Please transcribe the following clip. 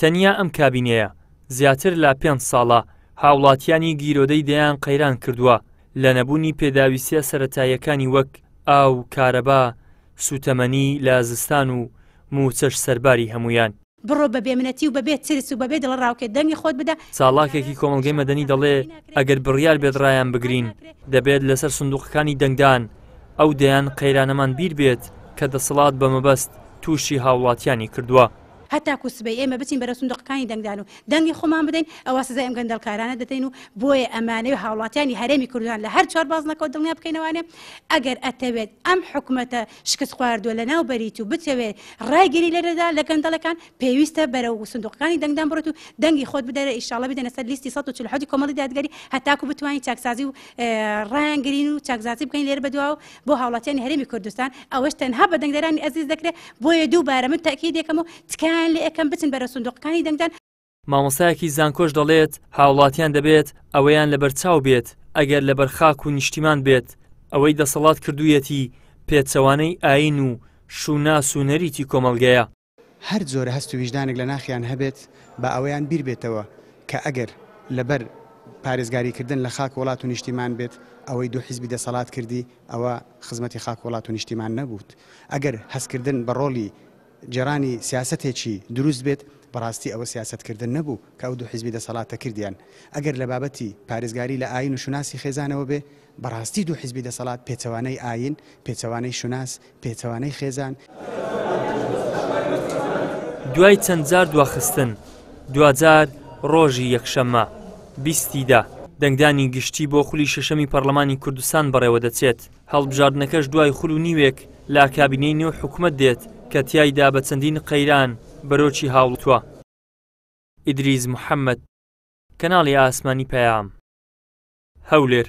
تەنیا ئەم کابینەیە زیاتر لە پێنج ساڵە هاوڵاتیانی گیرۆدەی دەیان قەیران کردووە لە نەبوونی پێداویستە سەتاییەکانی وەک ئاو کارەبا سوتەمەنی لە زستان و موچەش سەرباری هەمویان بڕۆ بە بێمنەتی و بەبێت چرس و بەبێ دڵ ڕاوکە دەمی خۆت بدە ساڵاکێکی کۆمەلگەی مەدەنی دەڵێ ئەگەر بڕیار بێتڕایان بگرین دەبێت لەسەر سندوقەکانی دەنگدان ئەو دەیان قەیرانەمان بیر بێت کە دەسەڵات بەمەبەست تووشی هاوڵاتیانی کردووە هەتاکو سبەی ئێمە بچین بەرە سندوقەکانی دەنگدان و دەنگی خۆمان بدەین ئەوە سزای ئەم گەندەڵکارانە دەدەین و بۆیە ئەمانەی و هاوڵاتیانی هەرێمی کوردان لە هەر چوار بازنەکەەوە دڵنیا بکەینەوانێ ئەگەر ئەتەوێت ئەم حکوومەتە شکست خواردووە لە ناو بەریت و بتەوێت ڕایگیری لەرەدا لە گەندەڵەکان پێویستە بەرە و سندوقەکانی دەنگدان بڕێت و دەنگی خۆت بدەرە ئیشاڵە بدەنە سەر لیستی 1940 کۆمەڵی دادگەری هەتاکو بتوانین چاکسازی و ڕایانگرین و چاکزازی بکەین لێر بەدوا و بۆ هاوڵاتیانی هەرێمی کوردستان ئەوەش تەنها بە دەنگدەرانی ئەزیز دەکرێت بۆیە دوو بارە من تاکی دێکەم و تکان ئەوانیان لێ ئەەکەم بچن بەرە سندوقەکانی دەنگدان مامۆسایەکی زانکۆش دەڵێت هاوڵاتیان دەبێت ئەوەیان لە بەرچاو بێت ئەگەر لە بەرخاک و نیشتیمان بێت ئەوەی دەسەڵات کردوویەتی پێچەوانەی ئاین و شونا سوونەریتی کۆمەلگەیە هەر زۆرە هەست و ویژدانێک لە ناخیان هەبێت بە ئەوەیان بیر بێتەوە کە ئەگەر لەبەر پارێزگاریکردن لە خاک وڵات و نیشتیمان بێت ئەوەی دوو حیزبی دەسەڵات کردی ئەوە خزمەتی خاک وڵات و نیشتیمان نەبوت ئەگەر هەستکردن بە ڕۆلی جێرانی سیاستێکی دروست بێت بەڕاستی ئەوە سیاستکردن نەبوو کە ئەو دوو حیزبی دەسەڵاتە کردیان ئەگەر لە بابەتی پارێزگاری لە ئاین و شناسی خێزانەوە بێ بەڕاستی دوو حیزبی دەسەڵات پێچەوانەی ئاین پێچەوانەی شوناس پێچەوانەی خێزان دوای چەند جار دواخستن دوجار ڕۆژی یەکشەممە بیستیدا دەنگدانی گشتی بۆ خولی شەشەمی پەرلەمانی کوردستان بەڕێوە دەچێت هەڵبژاردنەکەش دوای خولو نیوێک لا کابینەی نوێ حکومت دێت کە تیایدا بە چەندین قەیران بەرۆکی هاوڵتووە ئیدریز محەممەد کەناڵی ئاسمانی پەیام هەولێر